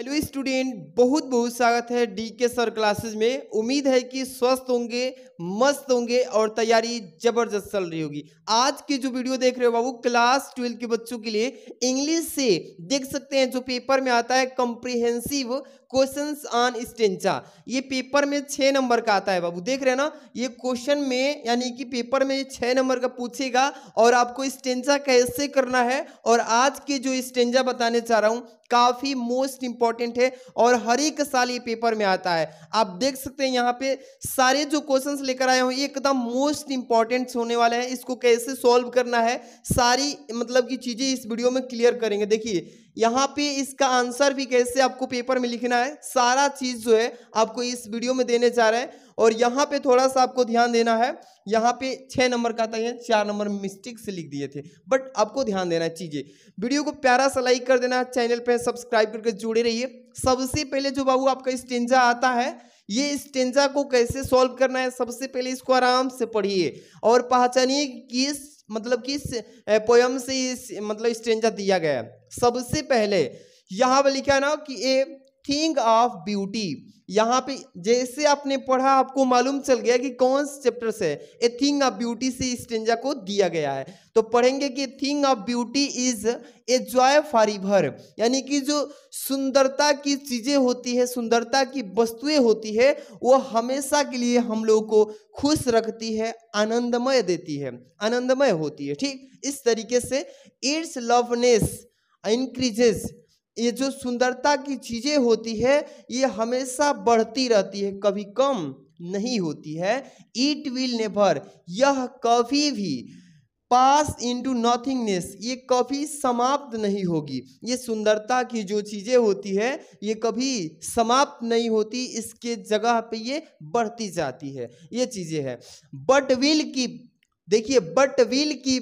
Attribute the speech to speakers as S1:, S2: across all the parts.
S1: hello student बहुत बहुत स्वागत है डी के सर क्लासेस में उम्मीद है कि स्वस्थ होंगे मस्त होंगे और तैयारी जबरदस्त चल रही होगी आज की जो वीडियो देख रहे हो बाबू क्लास ट्वेल्व के बच्चों के लिए इंग्लिश से देख सकते हैं जो पेपर में आता है कंप्रिहेंसिव क्वेश्चंस ऑन स्टेंचा ये पेपर में छः नंबर का आता है बाबू देख रहे हैं ना ये क्वेश्चन में यानी कि पेपर में छः नंबर का पूछेगा और आपको स्टेंचा कैसे करना है और आज के जो स्टेंजा बताने चाह रहा हूँ काफ़ी मोस्ट इंपॉर्टेंट इंपॉर्टेंट है और हर एक साल ये पेपर में आता है आप देख सकते हैं यहाँ पे सारे जो क्वेश्चन लेकर आए हूँ ये एकदम मोस्ट इंपॉर्टेंट होने वाले हैं इसको कैसे सॉल्व करना है सारी मतलब की चीजें इस वीडियो में क्लियर करेंगे देखिए यहाँ पे इसका आंसर भी कैसे आपको पेपर में लिखना है सारा चीज जो है आपको इस वीडियो में देने जा रहा है और यहाँ पे थोड़ा सा आपको ध्यान देना है यहाँ पे छः नंबर का था चार नंबर मिस्टेक से लिख दिए थे बट आपको ध्यान देना चीजें वीडियो को प्यारा सा लाइक कर देना चैनल पे सब्सक्राइब करके जुड़े रहिए सबसे पहले जो बाबू आपका स्टेंजा आता है ये स्टेंजा को कैसे सॉल्व करना है सबसे पहले इसको आराम से पढ़िए और पहचानिए किस मतलब किस पोयम से इस मतलब स्टेंजा दिया गया है सबसे पहले यहाँ पर लिखा है ना कि ए थिंग ऑफ ब्यूटी यहाँ पे जैसे आपने पढ़ा आपको मालूम चल गया कि कौन से चैप्टर से ए थिंग ऑफ ब्यूटी से इस स्टेंजा को दिया गया है तो पढ़ेंगे कि thing of beauty is a joy ever यानी कि जो सुंदरता की चीज़ें होती है सुंदरता की वस्तुएं होती है वो हमेशा के लिए हम लोग को खुश रखती है आनंदमय देती है आनंदमय होती है ठीक इस तरीके से इट्स लवनेस इंक्रीजेज ये जो सुंदरता की चीज़ें होती है ये हमेशा बढ़ती रहती है कभी कम नहीं होती है इट विल नेवर यह कभी भी पास इंटू नथिंगनेस ये कभी समाप्त नहीं होगी ये सुंदरता की जो चीज़ें होती है ये कभी समाप्त नहीं होती इसके जगह पे ये बढ़ती जाती है ये चीज़ें हैं बट विल की देखिए बट विल की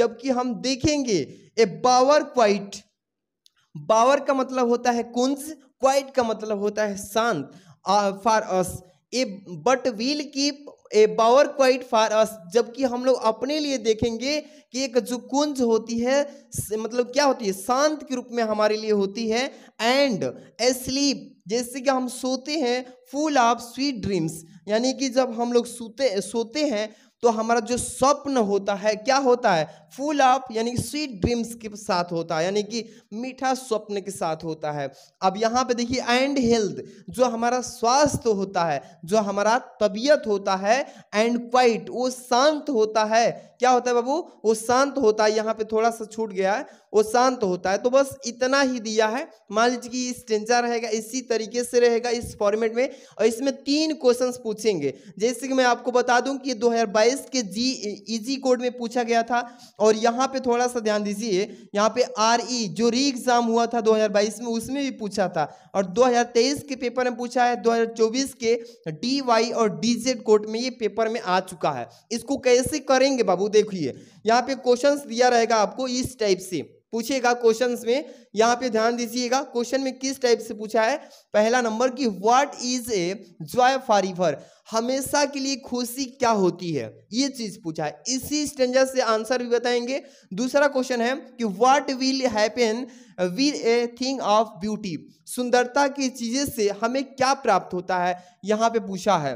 S1: जबकि हम देखेंगे ए पावर क्वाइट बावर का मतलब होता है कुंज क्वाइट का मतलब होता है शांत for us a but will keep a bower quiet for us जबकि हम लोग अपने लिए देखेंगे कि एक जो कुंज होती है मतलब क्या होती है शांत के रूप में हमारे लिए होती है एंड ए स्लीप जैसे कि हम सोते हैं फुल ऑफ स्वीट ड्रीम्स यानी कि जब हम लोग सोते सोते हैं तो हमारा जो स्वप्न होता है क्या होता है फुल ऑफ यानी स्वीट ड्रीम्स के साथ होता है यानी कि मीठा स्वप्न के साथ होता है अब यहाँ पे देखिए एंड हेल्थ जो हमारा स्वास्थ्य होता है जो हमारा तबीयत होता है एंड क्वाइट वो शांत होता है क्या होता है बाबू वो शांत होता है यहाँ पे थोड़ा सा छूट गया है वो शांत होता है तो बस इतना ही दिया है मान लीजिए कि स्टेंजा रहेगा इसी तरीके से रहेगा इस फॉर्मेट में और इसमें तीन क्वेश्चन पूछेंगे जैसे कि मैं आपको बता दूं कि 2022 के जी इजी कोड में पूछा गया था और यहाँ पे थोड़ा सा ध्यान दीजिए यहाँ पे आर ई e, जो री एग्ज़ाम हुआ था 2022 में उसमें भी पूछा था और 2023 के पेपर में पूछा है 2024 के डी वाई और डी जेड कोर्ट में ये पेपर में आ चुका है इसको कैसे करेंगे बाबू देखिए यहाँ पे क्वेश्चन दिया रहेगा आपको इस टाइप से पूछेगा क्वेश्चन में यहाँ पे ध्यान दीजिएगा क्वेश्चन में किस टाइप से पूछा है पहला नंबर की what is a joy for हमेशा के लिए खुशी क्या होती है ये चीज पूछा है इसी स्टेंजर से आंसर भी बताएंगे दूसरा क्वेश्चन है कि what will happen with a thing of beauty सुंदरता की चीजें से हमें क्या प्राप्त होता है यहाँ पे पूछा है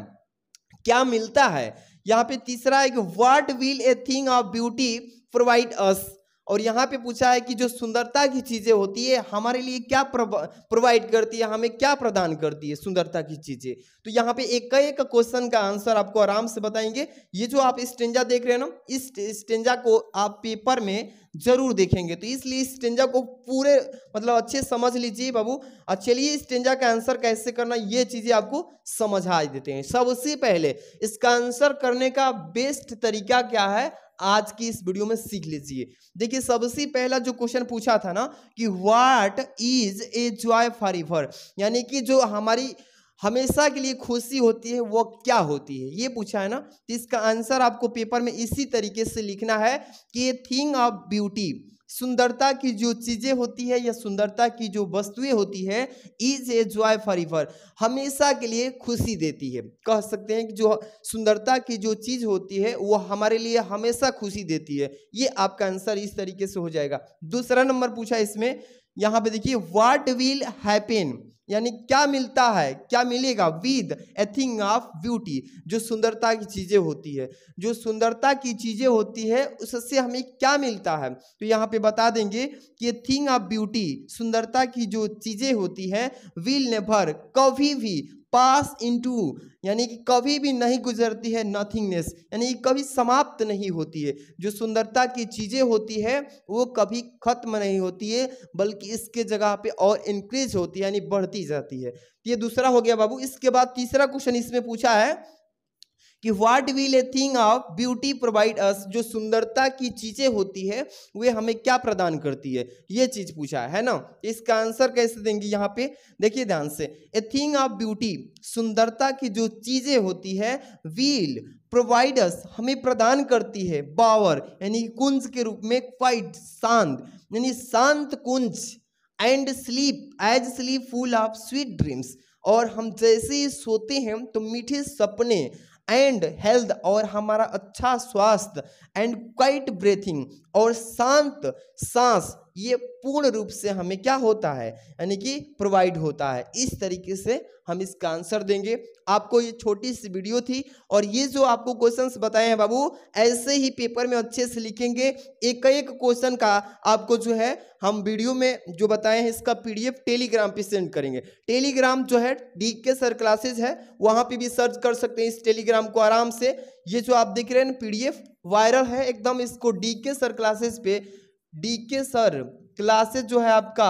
S1: क्या मिलता है यहाँ पे तीसरा है कि what will a thing of beauty provide us और यहाँ पे पूछा है कि जो सुंदरता की चीज़ें होती है हमारे लिए क्या प्रोवाइड करती है हमें क्या प्रदान करती है सुंदरता की चीज़ें तो यहाँ पे एक कई एक क्वेश्चन का आंसर आपको आराम से बताएंगे ये जो आप स्टेंजा देख रहे हो ना इस स्टेंजा को आप पेपर में जरूर देखेंगे तो इसलिए स्टेंजा को पूरे मतलब अच्छे समझ लीजिए बाबू और चलिए स्टेंजा का आंसर कैसे करना ये चीज़ें आपको समझा देते हैं सबसे पहले इसका आंसर करने का बेस्ट तरीका क्या है आज की इस वीडियो में सीख लीजिए देखिए सबसे पहला जो क्वेश्चन पूछा था ना कि what is a joy for ever यानी कि जो हमारी हमेशा के लिए खुशी होती है वो क्या होती है ये पूछा है ना तो इसका आंसर आपको पेपर में इसी तरीके से लिखना है कि ए थिंग ऑफ ब्यूटी सुंदरता की जो चीज़ें होती है या सुंदरता की जो वस्तुएं होती है इज ए जॉय फॉर हमेशा के लिए खुशी देती है कह सकते हैं कि जो सुंदरता की जो चीज़ होती है वो हमारे लिए हमेशा खुशी देती है ये आपका आंसर इस तरीके से हो जाएगा दूसरा नंबर पूछा इसमें यहाँ पे देखिए वाट विल हैपन यानी क्या मिलता है क्या मिलेगा with a thing of beauty जो सुंदरता की चीज़ें होती है जो सुंदरता की चीज़ें होती है उससे हमें क्या मिलता है तो यहाँ पे बता देंगे कि थिंग ऑफ ब्यूटी सुंदरता की जो चीज़ें होती है विल नेभर कभी भी पास इनटू यानी कि कभी भी नहीं गुजरती है नथिंगनेस यानी कि कभी समाप्त नहीं होती है जो सुंदरता की चीज़ें होती है वो कभी खत्म नहीं होती है बल्कि इसके जगह पे और इंक्रीज होती है यानी बढ़ती जाती है तो ये दूसरा हो गया बाबू इसके बाद तीसरा क्वेश्चन इसमें पूछा है कि what will a thing of beauty provide us जो सुंदरता की चीज़ें होती है वे हमें क्या प्रदान करती है ये चीज़ पूछा है ना इसका आंसर कैसे देंगे यहाँ पे देखिए ध्यान से ए थिंग ऑफ ब्यूटी सुंदरता की जो चीज़ें होती है व्हील प्रोवाइडस हमें प्रदान करती है बावर यानी कुंज के रूप में क्वाइट शांत यानी शांत कुंज and sleep as sleep full of sweet dreams और हम जैसे ही सोते हैं तो मीठे सपने एंड हेल्थ और हमारा अच्छा स्वास्थ्य एंड क्वाइट ब्रीथिंग और शांत सांस ये पूर्ण रूप से हमें क्या होता है यानी कि प्रोवाइड होता है इस तरीके से हम इसका आंसर देंगे आपको ये छोटी सी वीडियो थी और ये जो आपको क्वेश्चंस बताए हैं बाबू ऐसे ही पेपर में अच्छे से लिखेंगे एक एक क्वेश्चन का आपको जो है हम वीडियो में जो बताए हैं इसका पीडीएफ टेलीग्राम पे सेंड करेंगे टेलीग्राम जो है डी के सर क्लासेज है वहाँ पर भी सर्च कर सकते हैं इस टेलीग्राम को आराम से ये जो आप देख रहे हैं पीडीएफ वायरल है एकदम इसको डीके सर क्लासेस पे डीके सर क्लासेस जो है आपका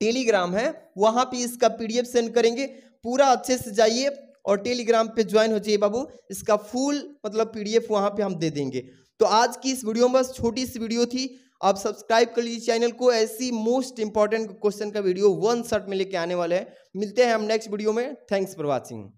S1: टेलीग्राम है वहां पे इसका पीडीएफ सेंड करेंगे पूरा अच्छे से जाइए और टेलीग्राम पे ज्वाइन हो जाइए बाबू इसका फुल मतलब पीडीएफ वहां पे हम दे देंगे तो आज की इस वीडियो में बस छोटी सी वीडियो थी आप सब्सक्राइब कर लीजिए चैनल को ऐसी मोस्ट इंपॉर्टेंट क्वेश्चन का वीडियो वन शर्ट में लेके आने वाले हैं मिलते हैं हम नेक्स्ट वीडियो में थैंक्स फॉर वॉचिंग